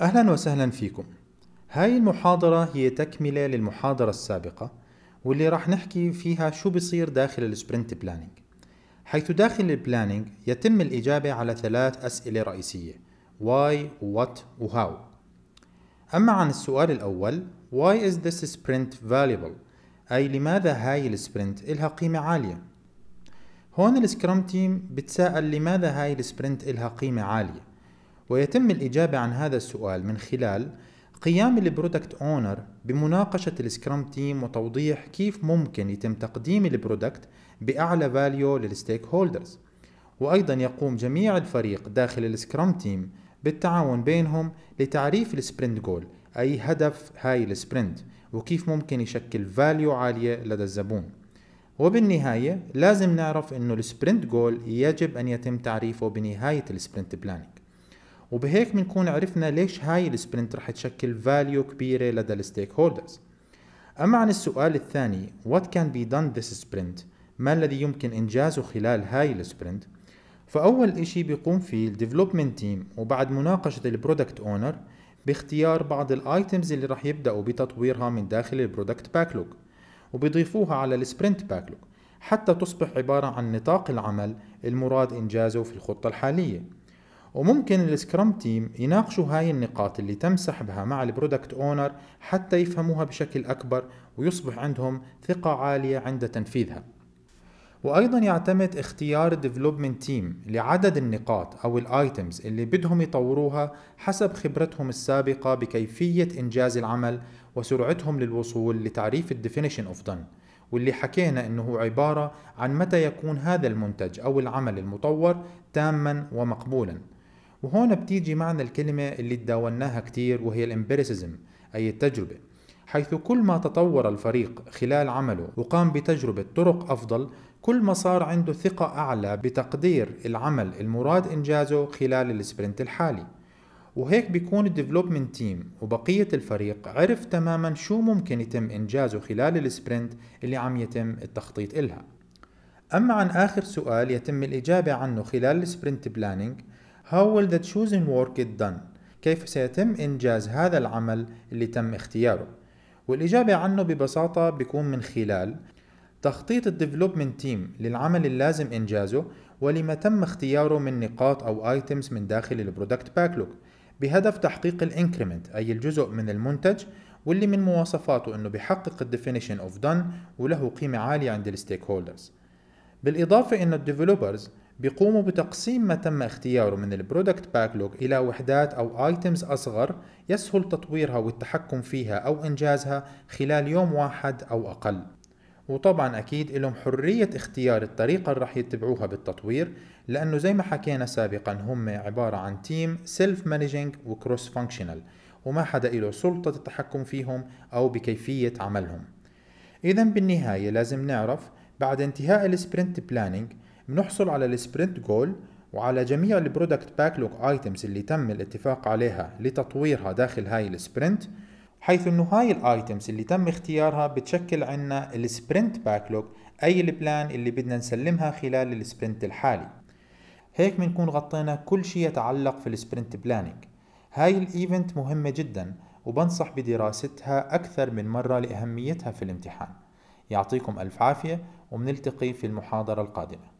أهلا وسهلا فيكم هاي المحاضرة هي تكملة للمحاضرة السابقة واللي راح نحكي فيها شو بصير داخل السبرنت بلانينج حيث داخل البلانينج يتم الإجابة على ثلاث أسئلة رئيسية why, what, How أما عن السؤال الأول why is this sprint valuable أي لماذا هاي السبرنت إلها قيمة عالية هون السكرام تيم بتساءل لماذا هاي السبرنت إلها قيمة عالية ويتم الإجابة عن هذا السؤال من خلال قيام البرودكت اونر بمناقشة السكرام تيم وتوضيح كيف ممكن يتم تقديم البرودكت بأعلى فاليو للستيك هولدرز وأيضا يقوم جميع الفريق داخل السكرام تيم بالتعاون بينهم لتعريف السبرنت جول أي هدف هاي السبرنت وكيف ممكن يشكل فاليو عالية لدى الزبون وبالنهاية لازم نعرف أنه السبرنت جول يجب أن يتم تعريفه بنهاية السبرنت بلانينج وبهيك بنكون عرفنا ليش هاي السبرنت رح تشكل فاليو كبيرة لدى الستيك هولدرز أما عن السؤال الثاني what can be done this sprint ما الذي يمكن إنجازه خلال هاي السبرنت فأول إشي بيقوم فيه الديفلوبمنت تيم وبعد مناقشة البرودكت أونر باختيار بعض الايتمز اللي راح يبداوا بتطويرها من داخل البرودكت باكلوج وبيضيفوها على السبرنت باكلوج حتى تصبح عبارة عن نطاق العمل المراد إنجازه في الخطة الحالية وممكن السكرام تيم يناقشوا هاي النقاط اللي تم سحبها مع البرودكت اونر حتى يفهموها بشكل اكبر ويصبح عندهم ثقة عالية عند تنفيذها وايضا يعتمد اختيار الديفلوبمنت تيم لعدد النقاط او الايتمز اللي بدهم يطوروها حسب خبرتهم السابقة بكيفية انجاز العمل وسرعتهم للوصول لتعريف الديفينيشن اوف دن واللي حكينا انه عبارة عن متى يكون هذا المنتج او العمل المطور تاما ومقبولا وهون بتيجي معنى الكلمة اللي تداولناها كتير وهي الامبيريسيزم أي التجربة حيث كل ما تطور الفريق خلال عمله وقام بتجربة طرق أفضل كل ما صار عنده ثقة أعلى بتقدير العمل المراد إنجازه خلال السبرنت الحالي وهيك بيكون الديفلوبمنت تيم وبقية الفريق عرف تماما شو ممكن يتم إنجازه خلال السبرنت اللي عم يتم التخطيط إلها أما عن آخر سؤال يتم الإجابة عنه خلال السبرنت بلانينج How will the chosen work get done? كيف سيتم إنجاز هذا العمل اللي تم اختياره؟ والإجابة عنه ببساطة بيكون من خلال تخطيط الديفلوبمنت تيم للعمل اللازم إنجازه ولما تم اختياره من نقاط أو ايتمز من داخل البرودكت باكلوج بهدف تحقيق الانكريمنت أي الجزء من المنتج واللي من مواصفاته انه بيحقق الديفينيشن اوف دون وله قيمة عالية عند الستيك هولدرز بالإضافة انه الديفلوبرز بيقوموا بتقسيم ما تم اختياره من البرودكت باكلوج إلى وحدات أو آيتمز أصغر يسهل تطويرها والتحكم فيها أو إنجازها خلال يوم واحد أو أقل وطبعا أكيد لهم حرية اختيار الطريقة اللي راح يتبعوها بالتطوير لأنه زي ما حكينا سابقا هم عبارة عن تيم سيلف مانجينج وكروس فانكشنال وما حدا له سلطة التحكم فيهم أو بكيفية عملهم إذا بالنهاية لازم نعرف بعد انتهاء السبرنت بلاننج بنحصل على السبرنت جول وعلى جميع البرودكت باكلوج ايتمز اللي تم الاتفاق عليها لتطويرها داخل هاي السبرنت حيث انه هاي الايتمز اللي تم اختيارها بتشكل عنا السبرنت باكلوج اي البلان اللي بدنا نسلمها خلال السبرنت الحالي هيك بنكون غطينا كل شيء يتعلق في السبرنت بلانينج هاي الايفنت مهمة جدا وبنصح بدراستها أكثر من مرة لأهميتها في الامتحان يعطيكم ألف عافية ومنلتقي في المحاضرة القادمة